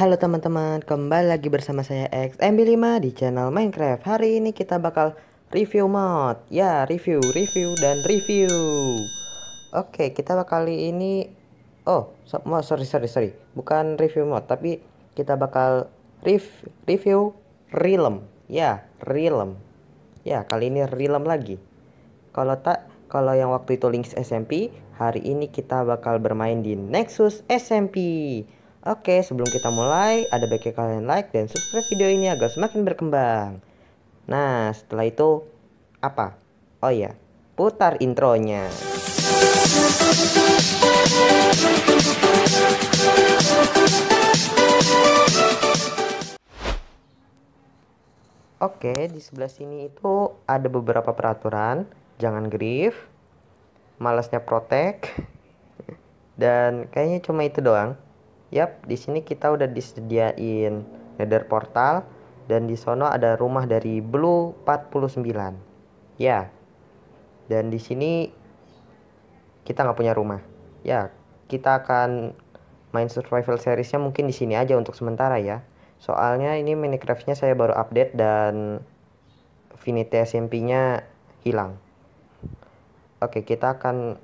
Halo teman-teman, kembali lagi bersama saya XMB5 di channel Minecraft Hari ini kita bakal review mod Ya, review, review, dan review Oke, kita bakal kali ini Oh, so, sorry, sorry, sorry Bukan review mod, tapi kita bakal rev review Realm Ya, Realm Ya, kali ini Realm lagi Kalau tak, kalau yang waktu itu Links SMP Hari ini kita bakal bermain di Nexus SMP Oke, sebelum kita mulai, ada baiknya kalian like dan subscribe video ini agar semakin berkembang. Nah, setelah itu apa? Oh iya, putar intronya. Oke, di sebelah sini itu ada beberapa peraturan. Jangan grief, malasnya protek, dan kayaknya cuma itu doang. Yap, di sini kita udah disediain nether portal dan di sono ada rumah dari Blue 49. Ya. Dan di sini kita nggak punya rumah. Ya, kita akan main survival seriesnya mungkin di sini aja untuk sementara ya. Soalnya ini Minecraftnya saya baru update dan Finity SMP-nya hilang. Oke, kita akan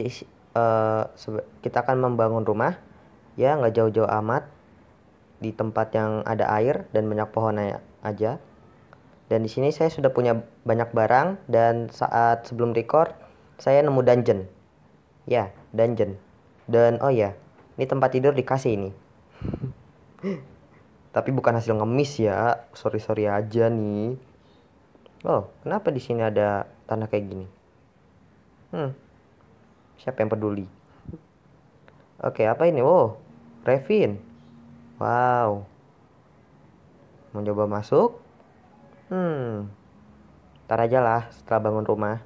uh, kita akan membangun rumah ya nggak jauh-jauh amat di tempat yang ada air dan banyak pohon aja dan di sini saya sudah punya banyak barang dan saat sebelum record saya nemu dungeon ya dungeon dan oh ya ini tempat tidur dikasih ini tapi bukan hasil ngemis ya sorry sorry aja nih oh kenapa di sini ada tanah kayak gini hmm siapa yang peduli oke apa ini wow oh, Revin wow mencoba masuk hmm ntar aja lah setelah bangun rumah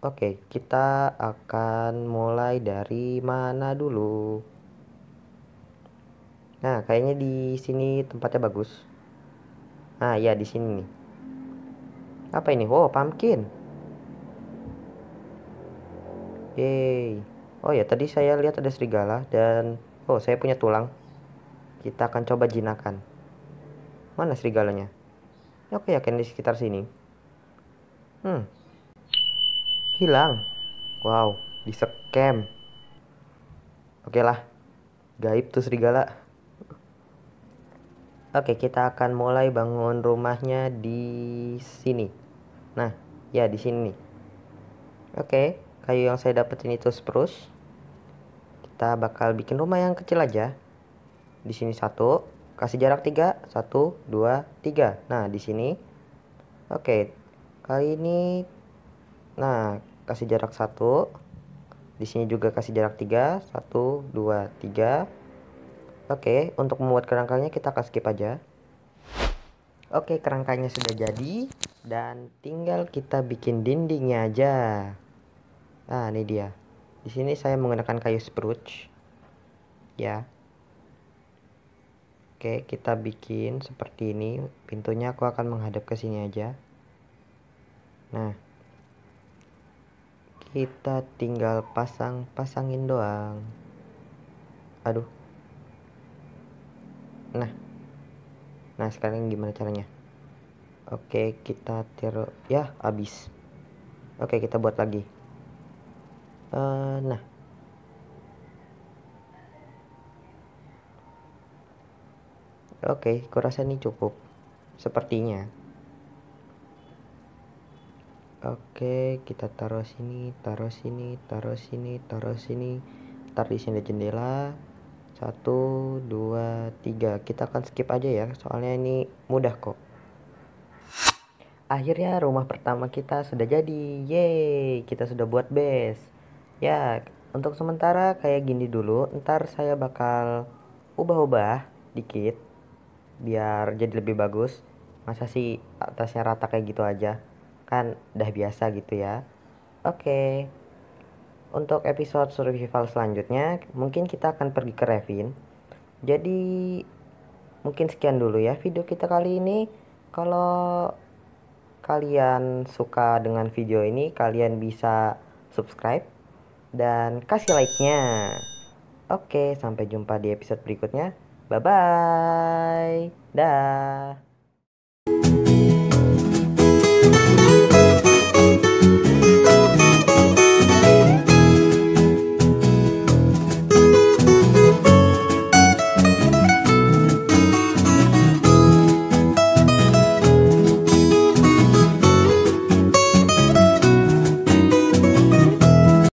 Oke, kita akan mulai dari mana dulu? Nah, kayaknya di sini tempatnya bagus. Nah, ya di sini Apa ini? Wow, pumpkin. Yeay. Oh ya, tadi saya lihat ada serigala dan Oh, saya punya tulang. Kita akan coba jinakan. Mana serigalanya? Oke, ya, yakin di sekitar sini. Hmm. Hilang. Wow, di scam. Oke lah. Gaib tuh serigala. Oke, kita akan mulai bangun rumahnya di sini. Nah, ya di sini. Oke, kayu yang saya dapetin itu spruce kita bakal bikin rumah yang kecil aja. Di sini satu, kasih jarak tiga, satu, dua, tiga. Nah, di sini, oke, okay. kali ini, nah, kasih jarak satu. Di sini juga kasih jarak tiga, satu, dua, tiga. Oke, okay. untuk membuat kerangkanya kita akan skip aja. Oke, okay, kerangkanya sudah jadi dan tinggal kita bikin dindingnya aja. Nah, ini dia. Di sini saya menggunakan kayu spruce. Ya. Oke, kita bikin seperti ini. Pintunya aku akan menghadap ke sini aja. Nah. Kita tinggal pasang-pasangin doang. Aduh. Nah. Nah, sekarang gimana caranya? Oke, kita tiru ya habis. Oke, kita buat lagi uh, nah Oke, okay, kurasa ini cukup. Sepertinya. Oke, okay, kita taruh sini, taruh sini, taruh sini, taruh sini. Taruh di sini jendela. Satu, dua, tiga. Kita akan skip aja ya, soalnya ini mudah kok. Akhirnya rumah pertama kita sudah jadi. Yeay, kita sudah buat base. Ya, untuk sementara kayak gini dulu. Ntar saya bakal ubah-ubah dikit biar jadi lebih bagus. Masa sih atasnya rata kayak gitu aja? Kan udah biasa gitu ya. Oke. Okay. Untuk episode survival selanjutnya, mungkin kita akan pergi ke Revin. Jadi mungkin sekian dulu ya video kita kali ini. Kalau kalian suka dengan video ini, kalian bisa subscribe dan kasih like-nya. Oke, sampai jumpa di episode berikutnya. Bye-bye. Dah.